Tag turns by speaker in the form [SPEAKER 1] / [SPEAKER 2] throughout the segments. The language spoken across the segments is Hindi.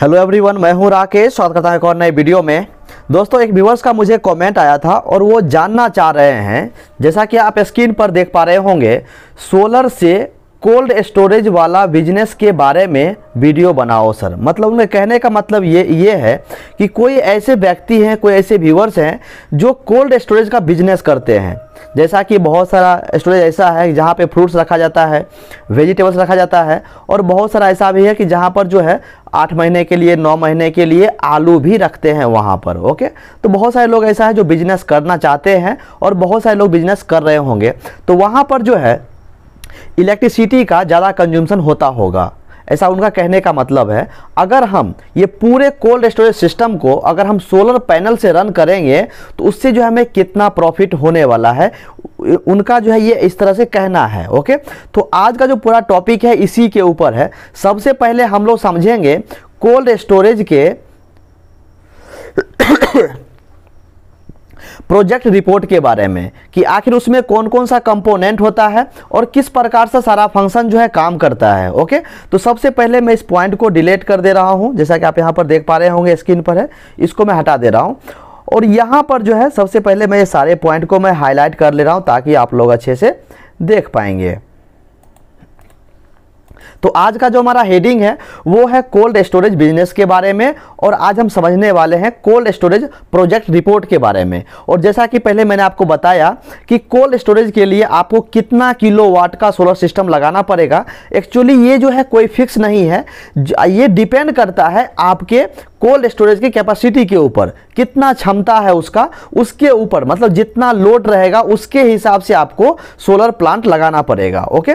[SPEAKER 1] हेलो एवरीवन मैं हूं राकेश स्वागत करता हूं एक और नए वीडियो में दोस्तों एक व्यूवर्स का मुझे कमेंट आया था और वो जानना चाह रहे हैं जैसा कि आप स्क्रीन पर देख पा रहे होंगे सोलर से कोल्ड स्टोरेज वाला बिजनेस के बारे में वीडियो बनाओ सर मतलब उनके कहने का मतलब ये ये है कि कोई ऐसे व्यक्ति हैं कोई ऐसे व्यूवर्स हैं जो कोल्ड स्टोरेज का बिजनेस करते हैं जैसा कि बहुत सारा स्टोरेज ऐसा है जहाँ पे फ्रूट्स रखा जाता है वेजिटेबल्स रखा जाता है और बहुत सारा ऐसा भी है कि जहाँ पर जो है आठ महीने के लिए नौ महीने के लिए आलू भी रखते हैं वहाँ पर ओके तो बहुत सारे लोग ऐसा है जो बिजनेस करना चाहते हैं और बहुत सारे लोग बिजनेस कर रहे होंगे तो वहाँ पर जो है इलेक्ट्रिसिटी का ज़्यादा कंज्यूमसन होता होगा ऐसा उनका कहने का मतलब है अगर हम ये पूरे कोल्ड स्टोरेज सिस्टम को अगर हम सोलर पैनल से रन करेंगे तो उससे जो है हमें कितना प्रॉफिट होने वाला है उनका जो है ये इस तरह से कहना है ओके तो आज का जो पूरा टॉपिक है इसी के ऊपर है सबसे पहले हम लोग समझेंगे कोल्ड स्टोरेज के प्रोजेक्ट रिपोर्ट के बारे में कि आखिर उसमें कौन कौन सा कंपोनेंट होता है और किस प्रकार से सारा फंक्शन जो है काम करता है ओके तो सबसे पहले मैं इस पॉइंट को डिलीट कर दे रहा हूँ जैसा कि आप यहाँ पर देख पा रहे होंगे स्क्रीन पर है इसको मैं हटा दे रहा हूँ और यहाँ पर जो है सबसे पहले मैं ये सारे पॉइंट को मैं हाईलाइट कर ले रहा हूँ ताकि आप लोग अच्छे से देख पाएंगे तो आज का जो हमारा हेडिंग है वो है कोल्ड स्टोरेज बिजनेस के बारे में और आज हम समझने वाले हैं कोल्ड स्टोरेज प्रोजेक्ट रिपोर्ट के बारे में और जैसा कि पहले मैंने आपको बताया कि कोल्ड स्टोरेज के लिए आपको कितना किलो वाट का सोलर सिस्टम लगाना पड़ेगा एक्चुअली ये जो है कोई फिक्स नहीं है ये डिपेंड करता है आपके कोल्ड स्टोरेज की कैपेसिटी के ऊपर कितना क्षमता है उसका उसके ऊपर मतलब जितना लोड रहेगा उसके हिसाब से आपको सोलर प्लांट लगाना पड़ेगा ओके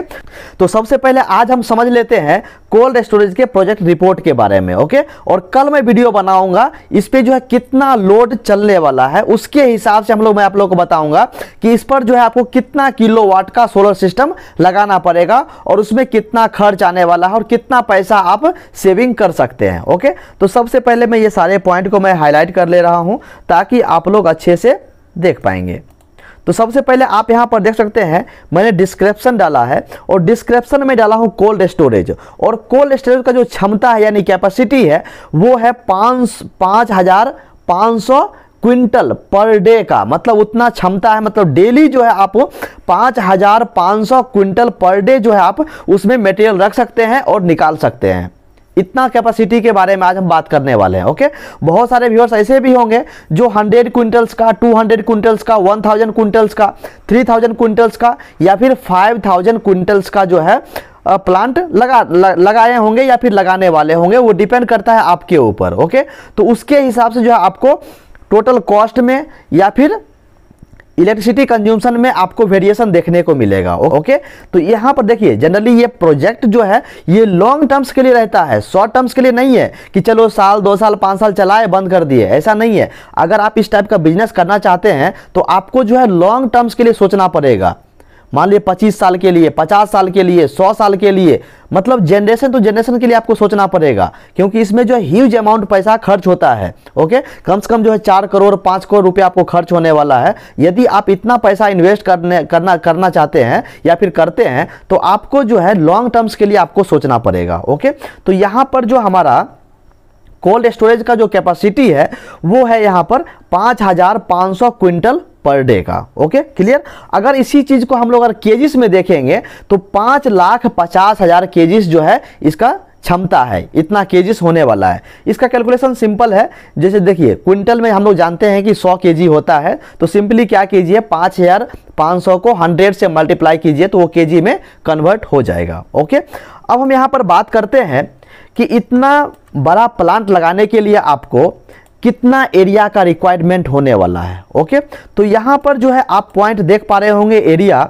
[SPEAKER 1] तो सबसे पहले आज हम समझ लेते हैं कोल्ड स्टोरेज के प्रोजेक्ट रिपोर्ट के बारे में ओके और कल मैं वीडियो बनाऊंगा इस पर जो है कितना लोड चलने वाला है उसके हिसाब से हम लोग मैं आप लोग को बताऊंगा कि इस पर जो है आपको कितना किलो वाट का सोलर सिस्टम लगाना पड़ेगा और उसमें कितना खर्च आने वाला है और कितना पैसा आप सेविंग कर सकते हैं ओके तो सबसे पहले मैं ये सारे पॉइंट को मैं हाईलाइट कर ले रहा हूँ ताकि आप लोग अच्छे से देख पाएंगे तो सबसे पहले आप यहाँ पर देख सकते हैं मैंने डिस्क्रिप्शन डाला है और डिस्क्रिप्शन में डाला हूँ कोल्ड स्टोरेज और कोल्ड स्टोरेज का जो क्षमता है यानी कैपेसिटी है वो है पाँच पाँच हज़ार पाँच सौ क्विंटल पर डे का मतलब उतना क्षमता है मतलब डेली जो है आप पाँच हज़ार पाँच सौ क्विंटल पर डे जो है आप उसमें मटेरियल रख सकते हैं और निकाल सकते हैं इतना कैपेसिटी के बारे में आज हम बात करने वाले हैं ओके बहुत सारे व्यूअर्स ऐसे भी होंगे जो 100 क्विंटल्स का 200 क्विंटल्स का 1000 क्विंटल्स का 3000 क्विंटल्स का या फिर 5000 क्विंटल्स का जो है प्लांट लगा ल, लगाए होंगे या फिर लगाने वाले होंगे वो डिपेंड करता है आपके ऊपर ओके तो उसके हिसाब से जो है आपको टोटल कॉस्ट में या फिर इलेक्ट्रिसिटी कंज्यूमशन में आपको वेरिएशन देखने को मिलेगा ओके तो यहाँ पर देखिए जनरली ये प्रोजेक्ट जो है ये लॉन्ग टर्म्स के लिए रहता है शॉर्ट टर्म्स के लिए नहीं है कि चलो साल दो साल पाँच साल चलाए बंद कर दिए ऐसा नहीं है अगर आप इस टाइप का बिजनेस करना चाहते हैं तो आपको जो है लॉन्ग टर्म्स के लिए सोचना पड़ेगा मान लीजिए पच्चीस साल के लिए पचास साल के लिए सौ साल के लिए मतलब जनरेशन टू तो जनरेशन के लिए आपको सोचना पड़ेगा क्योंकि इसमें जो है ह्यूज अमाउंट पैसा खर्च होता है ओके कम से कम जो है चार करोड़ पाँच करोड़ रुपये आपको खर्च होने वाला है यदि आप इतना पैसा इन्वेस्ट करने करना करना चाहते हैं या फिर करते हैं तो आपको जो है लॉन्ग टर्म्स के लिए आपको सोचना पड़ेगा ओके तो यहाँ पर जो हमारा कोल्ड स्टोरेज का जो कैपेसिटी है वो है यहाँ पर पाँच हज़ार पाँच सौ क्विंटल पर डे का ओके क्लियर अगर इसी चीज़ को हम लोग अगर केजिस में देखेंगे तो पाँच लाख पचास हज़ार केजिस जो है इसका क्षमता है इतना केजिस होने वाला है इसका कैलकुलेशन सिंपल है जैसे देखिए क्विंटल में हम लोग जानते हैं कि 100 केजी होता है तो सिंपली क्या कीजिए पाँच हज़ार पाँच सौ को हंड्रेड से मल्टीप्लाई कीजिए तो वो केजी में कन्वर्ट हो जाएगा ओके अब हम यहाँ पर बात करते हैं कि इतना बड़ा प्लांट लगाने के लिए आपको कितना एरिया का रिक्वायरमेंट होने वाला है ओके तो यहाँ पर जो है आप पॉइंट देख पा रहे होंगे एरिया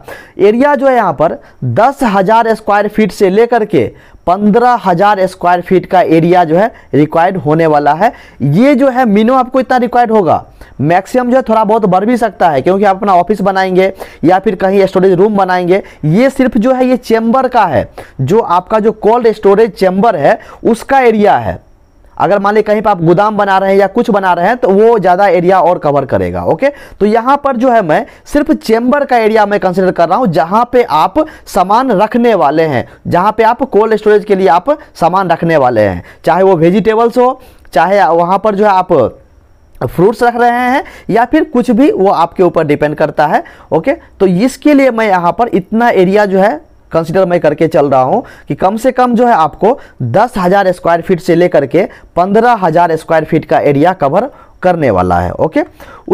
[SPEAKER 1] एरिया जो है यहाँ पर दस हज़ार स्क्वायर फीट से लेकर के पंद्रह हज़ार स्क्वायर फीट का एरिया जो है रिक्वायर्ड होने वाला है ये जो है मिनिमम आपको इतना रिक्वायर्ड होगा मैक्सिमम जो है थोड़ा बहुत बढ़ भी सकता है क्योंकि आप अपना ऑफिस बनाएंगे या फिर कहीं स्टोरेज रूम बनाएंगे ये सिर्फ जो है ये चैम्बर का है जो आपका जो कोल्ड स्टोरेज चैम्बर है उसका एरिया है अगर मान ली कहीं पर आप गोदाम बना रहे हैं या कुछ बना रहे हैं तो वो ज़्यादा एरिया और कवर करेगा ओके तो यहाँ पर जो है मैं सिर्फ चेंबर का एरिया मैं कंसिडर कर रहा हूँ जहाँ पे आप सामान रखने वाले हैं जहाँ पे आप कोल्ड स्टोरेज के लिए आप सामान रखने वाले हैं चाहे वो वेजिटेबल्स हो चाहे वहाँ पर जो है आप फ्रूट्स रख रहे हैं या फिर कुछ भी वो आपके ऊपर डिपेंड करता है ओके तो इसके लिए मैं यहाँ पर इतना एरिया जो है कंसिडर मैं करके चल रहा हूँ कि कम से कम जो है आपको दस हज़ार स्क्वायर फीट से लेकर के पंद्रह हज़ार स्क्वायर फीट का एरिया कवर करने वाला है ओके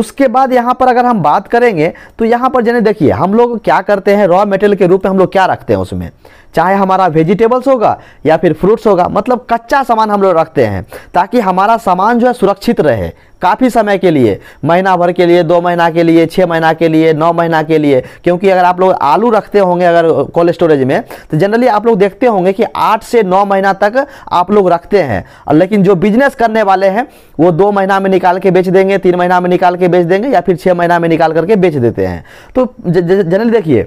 [SPEAKER 1] उसके बाद यहाँ पर अगर हम बात करेंगे तो यहाँ पर जैसे देखिए हम लोग क्या करते हैं रॉ मेटेरियल के रूप में हम लोग क्या रखते हैं उसमें चाहे हमारा वेजिटेबल्स होगा या फिर फ्रूट्स होगा मतलब कच्चा सामान हम लोग रखते हैं ताकि हमारा सामान जो है सुरक्षित रहे काफ़ी समय के लिए महीना भर के लिए दो महीना के लिए छः महीना के लिए नौ महीना के लिए क्योंकि अगर आप लोग आलू रखते होंगे अगर कोल्ड स्टोरेज में तो जनरली आप लोग देखते होंगे कि आठ से नौ महीना तक आप लोग रखते हैं लेकिन जो बिजनेस करने वाले हैं वो दो महीना में निकाल के बेच देंगे तीन महीना में निकाल के बेच देंगे या फिर छः महीना में निकाल करके बेच देते हैं तो जनरली देखिए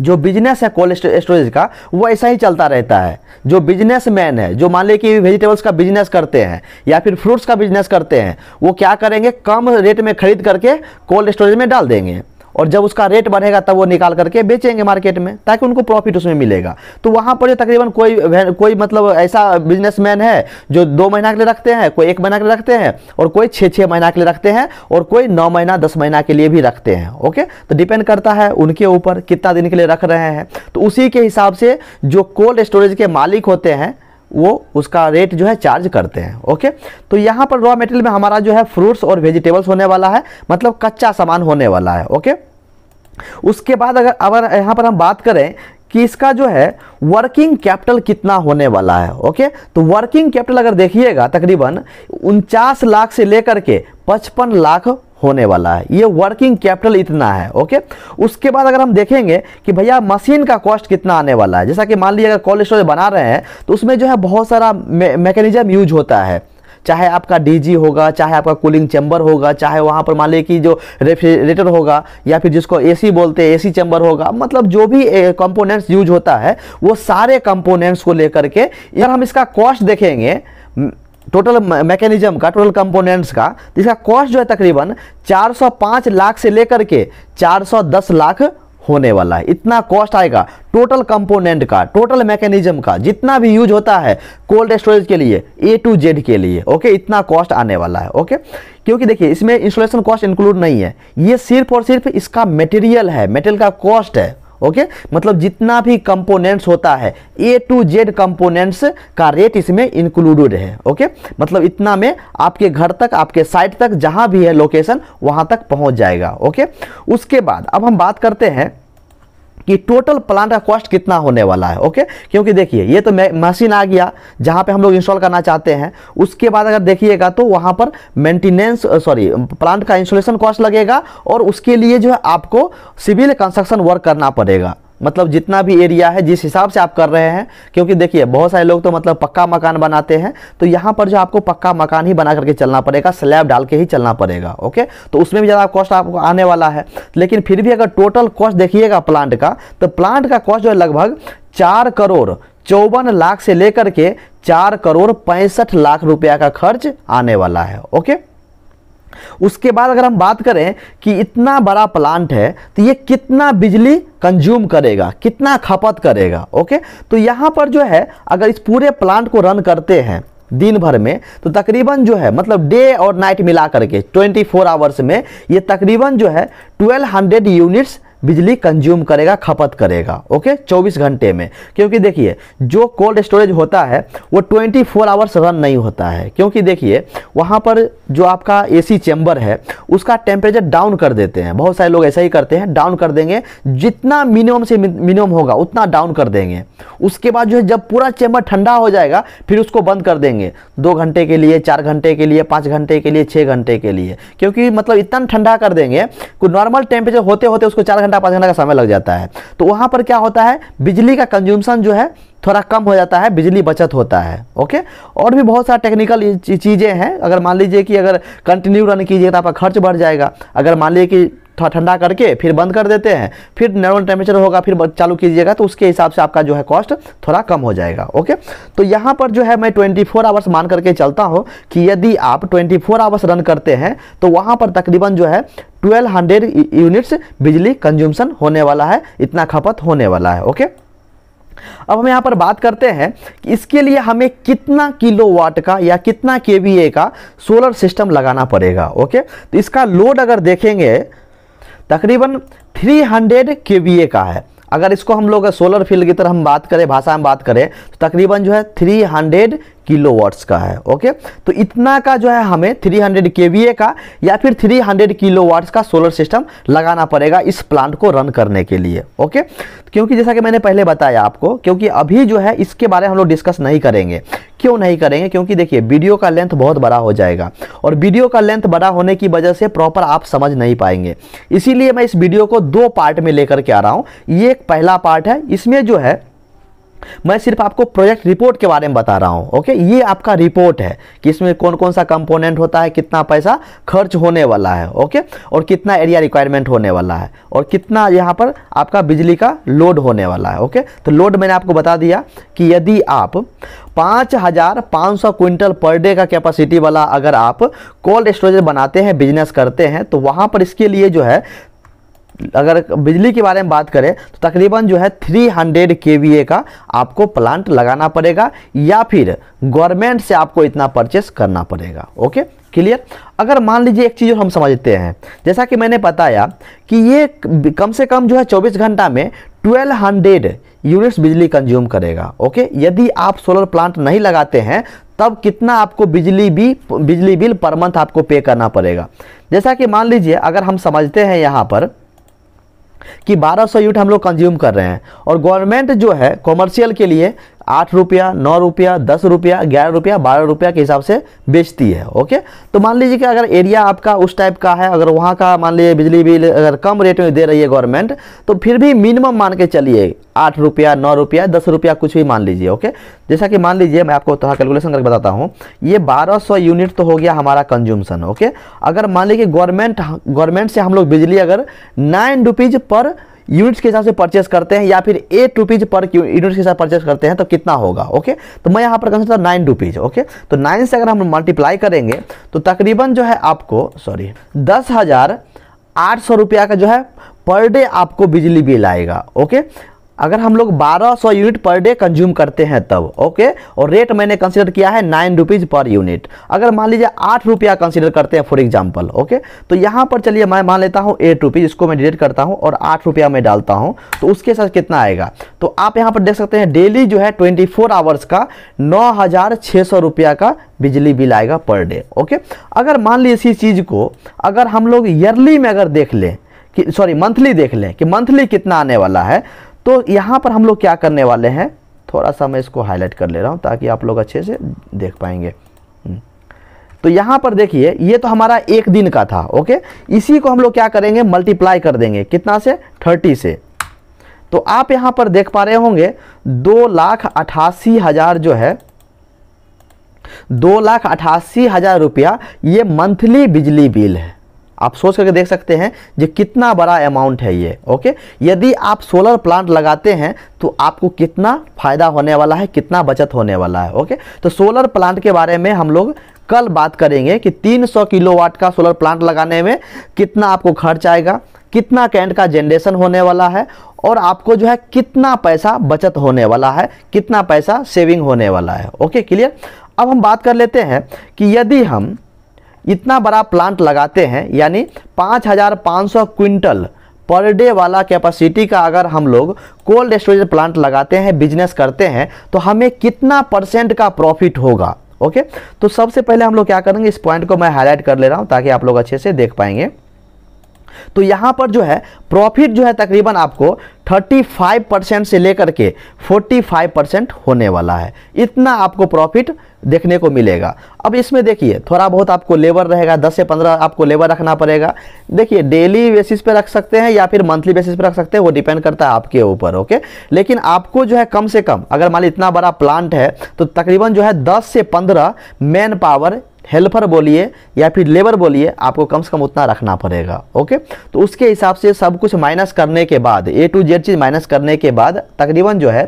[SPEAKER 1] जो बिजनेस है कोल्ड स्टोरेज का वो ऐसा ही चलता रहता है जो बिजनेस मैन है जो मान ली कि वेजिटेबल्स का बिजनेस करते हैं या फिर फ्रूट्स का बिजनेस करते हैं वो क्या करेंगे कम रेट में खरीद करके कोल्ड स्टोरेज में डाल देंगे और जब उसका रेट बढ़ेगा तब वो निकाल करके बेचेंगे मार्केट में ताकि उनको प्रॉफिट उसमें मिलेगा तो वहाँ पर तकरीबन कोई कोई मतलब ऐसा बिजनेसमैन है जो दो महीना के लिए रखते हैं कोई एक महीना के लिए रखते हैं और कोई छः छः महीना के लिए रखते हैं और कोई नौ महीना दस महीना के लिए भी रखते हैं ओके तो डिपेंड करता है उनके ऊपर कितना दिन के लिए रख रहे हैं तो उसी के हिसाब से जो कोल्ड स्टोरेज के मालिक होते हैं वो उसका रेट जो है चार्ज करते हैं ओके तो यहाँ पर रॉ मेटेरियल में हमारा जो है फ्रूट्स और वेजिटेबल्स होने वाला है मतलब कच्चा सामान होने वाला है ओके उसके बाद अगर अगर यहाँ पर हम बात करें कि इसका जो है वर्किंग कैपिटल कितना होने वाला है ओके तो वर्किंग कैपिटल अगर देखिएगा तकरीबन उनचास लाख से लेकर के पचपन लाख होने वाला है ये वर्किंग कैपिटल इतना है ओके उसके बाद अगर हम देखेंगे कि भैया मशीन का कॉस्ट कितना आने वाला है जैसा कि मान लीजिए अगर कोल्ड स्टोरेज बना रहे हैं तो उसमें जो है बहुत सारा मे, मैकेनिज्म यूज होता है चाहे आपका डीजी होगा चाहे आपका कूलिंग चैम्बर होगा चाहे वहाँ पर मान लीजिए कि जो रेफ्रिजरेटर होगा या फिर जिसको एसी बोलते हैं एसी चैम्बर होगा मतलब जो भी कंपोनेंट्स यूज होता है वो सारे कंपोनेंट्स को लेकर के अगर हम इसका कॉस्ट देखेंगे टोटल मैकेनिज्म का टोटल कंपोनेंट्स का इसका कॉस्ट जो है तकरीबन 405 लाख से लेकर के 410 लाख होने वाला है इतना कॉस्ट आएगा टोटल कंपोनेंट का टोटल मैकेनिज्म का जितना भी यूज होता है कोल्ड स्टोरेज के लिए ए टू जेड के लिए ओके इतना कॉस्ट आने वाला है ओके क्योंकि देखिए इसमें इंस्टॉलेशन कॉस्ट इंक्लूड नहीं है ये सिर्फ और सिर्फ इसका मटेरियल है मेटेरियल का कॉस्ट है ओके मतलब जितना भी कंपोनेंट्स होता है ए टू जेड कंपोनेंट्स का रेट इसमें इंक्लूडेड है ओके मतलब इतना में आपके घर तक आपके साइट तक जहां भी है लोकेशन वहां तक पहुंच जाएगा ओके उसके बाद अब हम बात करते हैं कि टोटल प्लान का कॉस्ट कितना होने वाला है ओके क्योंकि देखिए ये तो मशीन आ गया जहाँ पे हम लोग इंस्टॉल करना चाहते हैं उसके बाद अगर देखिएगा तो वहाँ पर मेंटेनेंस सॉरी प्लांट का इंस्टॉलेशन कॉस्ट लगेगा और उसके लिए जो है आपको सिविल कंस्ट्रक्शन वर्क करना पड़ेगा मतलब जितना भी एरिया है जिस हिसाब से आप कर रहे हैं क्योंकि देखिए बहुत सारे लोग तो मतलब पक्का मकान बनाते हैं तो यहाँ पर जो आपको पक्का मकान ही बना करके चलना पड़ेगा स्लैब डाल के ही चलना पड़ेगा ओके तो उसमें भी ज़्यादा कॉस्ट आपको आने वाला है लेकिन फिर भी अगर टोटल कॉस्ट देखिएगा प्लांट का तो प्लांट का कॉस्ट जो है लगभग चार करोड़ चौवन लाख से लेकर के चार करोड़ पैंसठ लाख रुपया का खर्च आने वाला है ओके उसके बाद अगर हम बात करें कि इतना बड़ा प्लांट है तो ये कितना बिजली कंज्यूम करेगा कितना खपत करेगा ओके तो यहाँ पर जो है अगर इस पूरे प्लांट को रन करते हैं दिन भर में तो तकरीबन जो है मतलब डे और नाइट मिला करके 24 फोर आवर्स में ये तकरीबन जो है 1200 यूनिट्स बिजली कंज्यूम करेगा खपत करेगा ओके 24 घंटे में क्योंकि देखिए जो कोल्ड स्टोरेज होता है वो 24 फोर आवर्स रन नहीं होता है क्योंकि देखिए वहाँ पर जो आपका एसी चैम्बर है उसका टेम्परेचर डाउन कर देते हैं बहुत सारे लोग ऐसा ही करते हैं डाउन कर देंगे जितना मिनिमम से मिनिमम होगा उतना डाउन कर देंगे उसके बाद जो है जब पूरा चैम्बर ठंडा हो जाएगा फिर उसको बंद कर देंगे दो घंटे के लिए चार घंटे के लिए पाँच घंटे के लिए छः घंटे के लिए क्योंकि मतलब इतना ठंडा कर देंगे नॉर्मल टेम्परेचर होते होते उसको चार घंटा पाँच घंटा का समय लग जाता है तो वहाँ पर क्या होता है बिजली का कंज्यूमसन जो है थोड़ा कम हो जाता है बिजली बचत होता है ओके और भी बहुत सारे टेक्निकल चीज़ें हैं अगर मान लीजिए कि अगर कंटिन्यू रन कीजिए तो आपका खर्च बढ़ जाएगा अगर मान लीजिए कि थोड़ा ठंडा करके फिर बंद कर देते हैं फिर नॉर्मल टेम्परेचर होगा फिर चालू कीजिएगा तो उसके हिसाब से आपका जो है कॉस्ट थोड़ा कम हो जाएगा ओके तो यहाँ पर जो है मैं ट्वेंटी फोर आवर्स मान करके चलता हूँ कि यदि आप ट्वेंटी फोर आवर्स रन करते हैं तो वहाँ पर तकरीबन जो है 1200 यूनिट्स बिजली कंज्यूमशन होने वाला है इतना खपत होने वाला है ओके अब हम यहाँ पर बात करते हैं कि इसके लिए हमें कितना किलो वाट का या कितना के का सोलर सिस्टम लगाना पड़ेगा ओके तो इसका लोड अगर देखेंगे तकरीबन 300 ए का है अगर इसको हम लोग सोलर फील्ड की तरह हम बात करें भाषा में बात करें तो तकरीबन जो है 300 किलो का है ओके तो इतना का जो है हमें 300 हंड्रेड का या फिर 300 हंड्रेड का सोलर सिस्टम लगाना पड़ेगा इस प्लांट को रन करने के लिए ओके क्योंकि जैसा कि मैंने पहले बताया आपको क्योंकि अभी जो है इसके बारे में हम लोग डिस्कस नहीं करेंगे क्यों नहीं करेंगे क्योंकि देखिए वीडियो का लेंथ बहुत बड़ा हो जाएगा और वीडियो का लेंथ बड़ा होने की वजह से प्रॉपर आप समझ नहीं पाएंगे इसीलिए मैं इस वीडियो को दो पार्ट में लेकर के आ रहा हूँ ये एक पहला पार्ट है इसमें जो है मैं सिर्फ आपको प्रोजेक्ट रिपोर्ट के बारे में बता रहा हूँ ओके ये आपका रिपोर्ट है कि इसमें कौन कौन सा कंपोनेंट होता है कितना पैसा खर्च होने वाला है ओके और कितना एरिया रिक्वायरमेंट होने वाला है और कितना यहाँ पर आपका बिजली का लोड होने वाला है ओके तो लोड मैंने आपको बता दिया कि यदि आप पाँच हज़ार पाँच सौ क्विंटल पर डे का कैपेसिटी वाला अगर आप कोल्ड स्टोरेज बनाते हैं बिजनेस करते हैं तो वहाँ पर इसके लिए जो है अगर बिजली के बारे में बात करें तो तकरीबन जो है 300 हंड्रेड का आपको प्लांट लगाना पड़ेगा या फिर गवर्नमेंट से आपको इतना परचेस करना पड़ेगा ओके क्लियर अगर मान लीजिए एक चीज़ हम समझते हैं जैसा कि मैंने बताया कि ये कम से कम जो है 24 घंटा में 1200 यूनिट्स बिजली कंज्यूम करेगा ओके यदि आप सोलर प्लांट नहीं लगाते हैं तब कितना आपको बिजली भी बिजली बिल पर मंथ आपको पे करना पड़ेगा जैसा कि मान लीजिए अगर हम समझते हैं यहाँ पर कि 1200 यूनिट हम लोग कंज्यूम कर रहे हैं और गवर्नमेंट जो है कॉमर्शियल के लिए आठ रुपया नौ रुपया दस रुपया ग्यारह रुपया बारह रुपया के हिसाब से बेचती है ओके तो मान लीजिए कि अगर एरिया आपका उस टाइप का है अगर वहाँ का मान लीजिए बिजली बिल अगर कम रेट में दे रही है गवर्नमेंट तो फिर भी मिनिमम मान के चलिए आठ रुपया नौ रुपया दस रुपया कुछ भी मान लीजिए ओके जैसा कि मान लीजिए मैं आपको थोड़ा कैलकुलेशन करके बताता हूँ ये बारह सौ यूनिट तो हो गया हमारा कंज्यूमसन ओके अगर मान लीजिए गवर्नमेंट गवर्नमेंट से हम लोग बिजली अगर नाइन रुपीज़ पर यूनिट्स के हिसाब से परचेस करते हैं या फिर एट रुपीज़ पर यूनिट्स के हिसाब से परचेस करते हैं तो कितना होगा ओके तो मैं यहाँ पर कह सकता नाइन रुपीज़ ओके तो नाइन से अगर हम मल्टीप्लाई करेंगे तो तकरीबन जो है आपको सॉरी दस हज़ार आठ सौ रुपया का जो है पर डे आपको बिजली बिल आएगा ओके अगर हम लोग 1200 यूनिट पर डे कंज्यूम करते हैं तब ओके और रेट मैंने कंसिडर किया है नाइन रुपीज़ पर यूनिट अगर मान लीजिए आठ रुपया कंसिडर करते हैं फॉर एग्जांपल ओके तो यहाँ पर चलिए मैं मान लेता हूँ एट रुपीज़ इसको मैं डिलीट करता हूँ और आठ रुपया मैं डालता हूँ तो उसके साथ कितना आएगा तो आप यहाँ पर देख सकते हैं डेली जो है ट्वेंटी आवर्स का नौ रुपया का बिजली बिल आएगा पर डे ओके अगर मान लीजिए इसी चीज़ को अगर हम लोग ईयरली में अगर देख लें कि सॉरी मंथली देख लें कि मंथली कितना आने वाला है तो यहाँ पर हम लोग क्या करने वाले हैं थोड़ा सा मैं इसको हाईलाइट कर ले रहा हूँ ताकि आप लोग अच्छे से देख पाएंगे हम्म। तो यहाँ पर देखिए ये तो हमारा एक दिन का था ओके इसी को हम लोग क्या करेंगे मल्टीप्लाई कर देंगे कितना से थर्टी से तो आप यहाँ पर देख पा रहे होंगे दो लाख अठासी हज़ार जो है दो लाख अठासी हज़ार रुपया ये मंथली बिजली बिल है आप सोच करके देख सकते हैं जो कितना बड़ा अमाउंट है ये ओके यदि आप सोलर प्लांट लगाते हैं तो आपको कितना फ़ायदा होने वाला है कितना बचत होने वाला है ओके तो सोलर प्लांट के बारे में हम लोग कल बात करेंगे कि 300 किलोवाट का सोलर प्लांट लगाने में कितना आपको खर्च आएगा कितना कैंट का जनरेशन होने वाला है और आपको जो है कितना पैसा बचत होने वाला है कितना पैसा सेविंग होने वाला है ओके क्लियर अब हम बात कर लेते हैं कि यदि हम इतना बड़ा प्लांट लगाते हैं यानी 5,500 क्विंटल पर डे वाला कैपेसिटी का अगर हम लोग कोल्ड स्टोरेज प्लांट लगाते हैं बिजनेस करते हैं तो हमें कितना परसेंट का प्रॉफिट होगा ओके तो सबसे पहले हम लोग क्या करेंगे इस पॉइंट को मैं हाईलाइट कर ले रहा हूँ ताकि आप लोग अच्छे से देख पाएंगे तो यहाँ पर जो है प्रॉफिट जो है तकरीबन आपको 35 परसेंट से लेकर के 45 परसेंट होने वाला है इतना आपको प्रॉफिट देखने को मिलेगा अब इसमें देखिए थोड़ा बहुत आपको लेबर रहेगा 10 से 15 आपको लेबर रखना पड़ेगा देखिए डेली बेसिस पे रख सकते हैं या फिर मंथली बेसिस पे रख सकते हैं वो डिपेंड करता है आपके ऊपर ओके लेकिन आपको जो है कम से कम अगर मान ली इतना बड़ा प्लांट है तो तकरीबन जो है दस से पंद्रह मैन पावर हेल्पर बोलिए या फिर लेबर बोलिए आपको कम से कम उतना रखना पड़ेगा ओके तो उसके हिसाब से सब कुछ माइनस करने के बाद ए टू जेड चीज़ माइनस करने के बाद तकरीबन जो है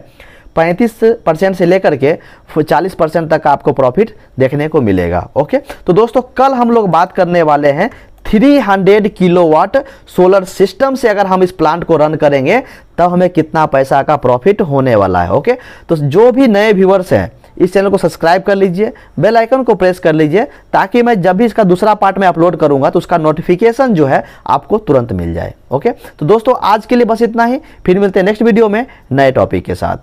[SPEAKER 1] पैंतीस परसेंट से लेकर के चालीस परसेंट तक आपको प्रॉफिट देखने को मिलेगा ओके तो दोस्तों कल हम लोग बात करने वाले हैं 300 किलोवाट सोलर सिस्टम से अगर हम इस प्लांट को रन करेंगे तब हमें कितना पैसा का प्रॉफिट होने वाला है ओके तो जो भी नए व्यूवर्स हैं इस चैनल को सब्सक्राइब कर लीजिए बेल आइकन को प्रेस कर लीजिए ताकि मैं जब भी इसका दूसरा पार्ट में अपलोड करूंगा तो उसका नोटिफिकेशन जो है आपको तुरंत मिल जाए ओके तो दोस्तों आज के लिए बस इतना ही फिर मिलते हैं नेक्स्ट वीडियो में नए टॉपिक के साथ